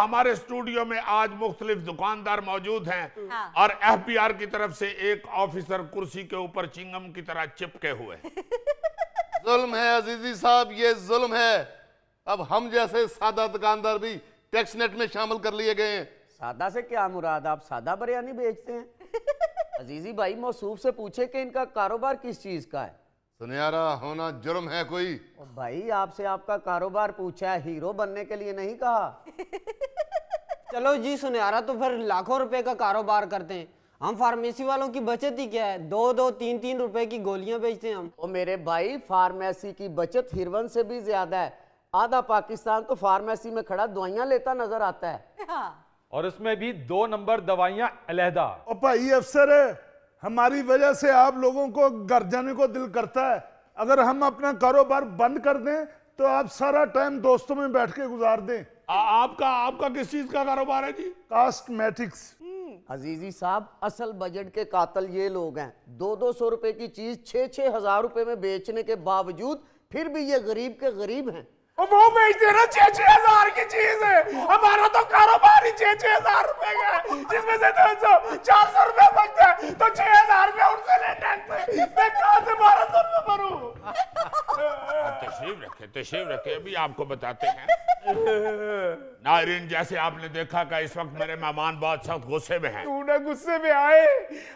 हमारे स्टूडियो में आज मुख्तलिफ दुकानदार मौजूद हैं एफ हाँ। और एफबीआर की तरफ से एक ऑफिसर कुर्सी के ऊपर चिंगम की तरह चिपके हुए जुल्म है अजीजी साहब ये जुल्म है अब हम जैसे सादा दुकानदार भी टैक्स नेट में शामिल कर लिए गए हैं सादा से क्या मुराद आप सादा बिरयानी बेचते हैं अजीजी भाई मौसूफ से पूछे कि इनका कारोबार किस चीज का है सुनियारा होना जुर्म है कोई भाई आपसे आपका कारोबार पूछा है हीरो बनने के लिए नहीं कहा चलो जी सुनहरा तो फिर लाखों रुपए का कारोबार करते हैं हम फार्मेसी वालों की बचत ही क्या है दो दो तीन तीन रुपए की गोलियां बेचते हैं हम और मेरे भाई फार्मेसी की बचत हिरवन से भी ज्यादा है आधा पाकिस्तान तो फार्मेसी में खड़ा दवाइयां लेता नजर आता है हाँ। और उसमें भी दो नंबर दवाइयां अलहदा और भाई अफसर है हमारी वजह से आप लोगों को घर जाने को दिल करता है अगर हम अपना कारोबार बंद कर दें तो आप सारा टाइम दोस्तों में बैठ के गुजार दें आ, आपका आपका किस चीज का कारोबार है जी कास्टमेटिक्स हम्म। अजीजी साहब असल बजट के कातल ये लोग हैं दो दो सौ रुपए की चीज छह छह हजार रुपए में बेचने के बावजूद फिर भी ये गरीब के गरीब हैं वो बेचते ना छह छह हजार की चीज है हमारा तो कारोबार ही छह छह हजार रुपए का है जिसमें से दो सौ चार सौ रुपए बचते हैं तो छह हजार रुपए उनसे ले मैं कहा से बारह तशीव रखे तशीव तो रखे अभी आपको बताते हैं नारिन जैसे आपने देखा का इस वक्त मेरे मेहमान बहुत सख्त गुस्से में हैं। तूने गुस्से में आए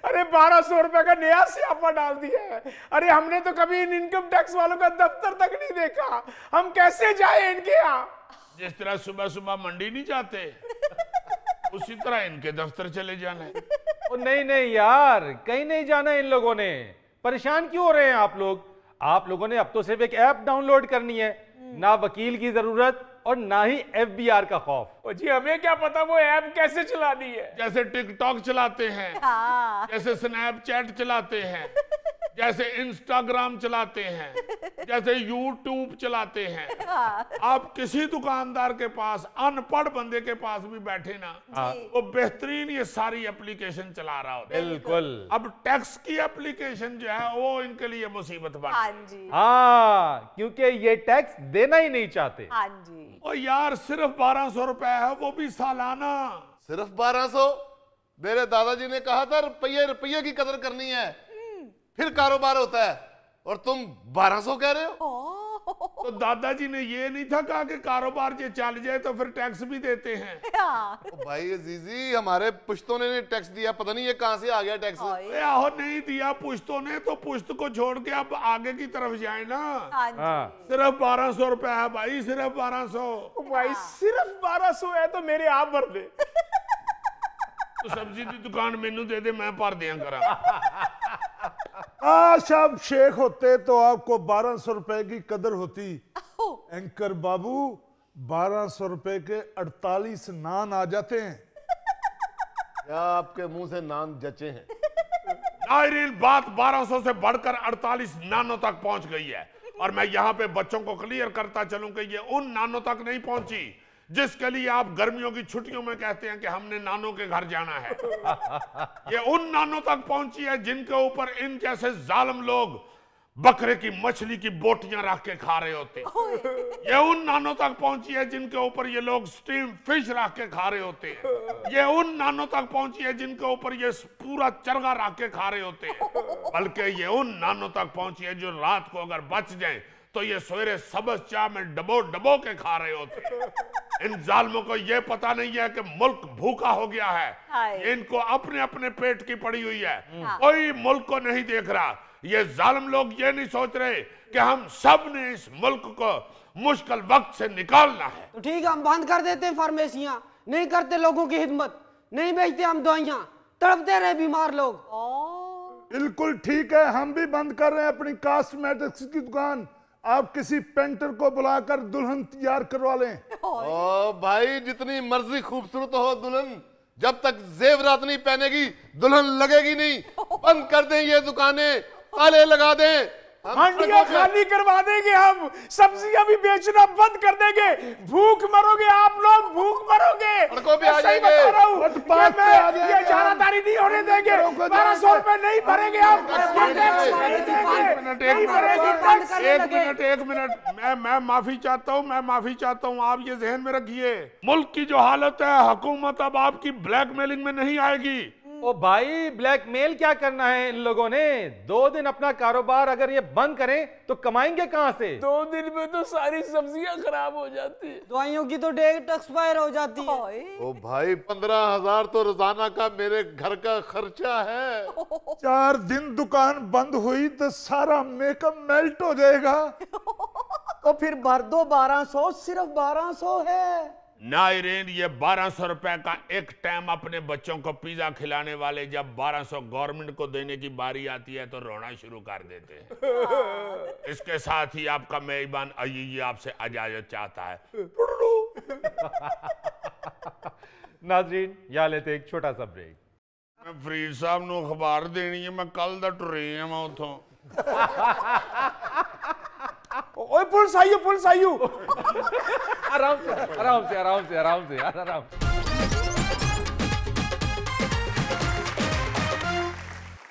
अरे बारह सौ रुपए का नया सियापा डाल दिया है अरे हमने तो कभी इन इनकम टैक्स वालों का दफ्तर तक नहीं देखा हम कैसे जाए इनके यहाँ जिस तरह सुबह सुबह मंडी नहीं जाते उसी तरह इनके दफ्तर चले जाना ओ नहीं नहीं यार कहीं नहीं जाना इन लोगों ने परेशान क्यों हो रहे हैं आप लोग आप लोगों ने अब तो सिर्फ एक ऐप डाउनलोड करनी है हम्म। ना वकील की जरूरत और ना ही एफ बी आर का खौफ जी हमें क्या पता वो ऐप कैसे चलानी है जैसे टिकटॉक चलाते हैं हाँ। जैसे स्नैपचैट चलाते हैं जैसे इंस्टाग्राम चलाते हैं जैसे यूट्यूब चलाते हैं हाँ। आप किसी दुकानदार के पास अनपढ़ बंदे के पास भी बैठे ना हाँ। वो बेहतरीन ये सारी एप्लीकेशन चला रहा होता बिल्कुल अब टैक्स की एप्लीकेशन जो है वो इनके लिए मुसीबत बन हाँ, हाँ क्योंकि ये टैक्स देना ही नहीं चाहते हाँ जी और यार सिर्फ बारह सौ है वो भी सालाना सिर्फ बारह मेरे दादाजी ने कहा था रुपये रुपये की कदर करनी है फिर कारोबार होता है और तुम 1200 कह रहे हो तो दादाजी ने ये नहीं था कहा कि कारोबार जो चल जाए तो फिर टैक्स भी देते हैं तो भाई अजीजी हमारे पुश्तों ने टैक्स दिया पता नहीं ये कहाँ से आ गया टैक्स आहो नहीं दिया पुश्तों ने तो पुश्त को छोड़ के अब आगे की तरफ जाए ना हाँ हाँ। सिर्फ बारह सौ रुपया है भाई सिर्फ बारह सौ भाई हाँ। सिर्फ बारह सौ है तो मेरे आप भर दे तो सब्जी की दुकान मेनू दे दे मैं भर दिया करा आज आप शेख होते तो आपको बारह सौ रुपए की कदर होती एंकर बाबू बारह सौ रुपए के अड़तालीस नान आ जाते हैं या आपके मुंह से नान जचे हैं नायरीन बात 1200 से बढ़कर 48 नानों तक पहुंच गई है और मैं यहाँ पे बच्चों को क्लियर करता चलूं कि ये उन नानों तक नहीं पहुंची जिसके लिए आप गर्मियों की छुट्टियों में कहते हैं कि हमने नानों के घर जाना है ये उन नानों तक पहुंची है जिनके ऊपर इन जैसे जालम लोग बकरे की मछली की बोटियां रख के खा रहे होते ये उन नानों तक पहुंची है जिनके ऊपर ये लोग स्टीम फिश रख के खा रहे होते हैं ये उन नानों तक पहुंची है जिनके ऊपर ये पूरा चरगा रख के खा रहे होते हैं बल्कि ये उन नानों तक पहुंची है जो रात को अगर बच जाए तो ये सवेरे सबस चाह में डबो डबो के खा रहे होते हैं इन जालमों को यह पता नहीं है कि मुल्क भूखा हो गया है इनको अपने अपने पेट की पड़ी हुई है हाँ। हाँ। कोई मुल्क को नहीं देख रहा ये जालम लोग ये नहीं सोच रहे कि हम सब ने इस मुल्क को मुश्किल वक्त से निकालना है तो ठीक है हम बंद कर देते हैं फार्मेसियाँ नहीं करते लोगों की हिम्मत नहीं बेचते हम दवाइयाँ तड़पते रहे बीमार लोग बिल्कुल ठीक है हम भी बंद कर रहे हैं अपनी कास्टमेटिक्स की दुकान आप किसी पेंटर को बुलाकर दुल्हन तैयार करवा लें ओ भाई जितनी मर्जी खूबसूरत हो दुल्हन जब तक जेवरात नहीं पहनेगी दुल्हन लगेगी नहीं बंद कर दें ये दुकानें ताले लगा दें हांडिया खाली करवा देंगे हम सब्जियां भी बेचना बंद कर देंगे भूख मरोगे आप लोग भूख मरोगे सड़कों आ जाएंगे वोट पास ये नहीं होने देंगे रुपए नहीं भरेंगे आप एक मिनट एक मिनट मैं मैं माफी चाहता हूँ मैं माफी चाहता हूँ आप ये जहन में रखिए मुल्क की जो हालत है हुकूमत अब आपकी ब्लैकमेलिंग में नहीं आएगी ओ भाई ब्लैकमेल क्या करना है इन लोगों ने दो दिन अपना कारोबार अगर ये बंद करें तो कमाएंगे कहाँ से दो दिन में तो सारी सब्जियां खराब हो जाती है दवाइयों की तो डेट एक्सपायर हो जाती है ओ भाई पंद्रह हजार तो रोजाना का मेरे घर का खर्चा है चार दिन दुकान बंद हुई तो सारा मेकअप मेल्ट हो जाएगा तो फिर भर दो बारह सौ सिर्फ बारह सौ है नायरेन ये 1200 रुपए का एक टाइम अपने बच्चों को पिज्जा खिलाने वाले जब 1200 गवर्नमेंट को देने की बारी आती है तो रोना शुरू कर देते हैं इसके साथ ही आपका मेहबान अयी आपसे इजाजत चाहता है नाजरीन या लेते एक छोटा सा ब्रेक मैं फरीद साहब ਨੂੰ अखबार देनी है मैं कल ਦਾ ਟੁਰੇ ਆ ਮੈਂ ਉਥੋਂ ਓਏ आराम से आराम से आराम से आराम से यार आराम से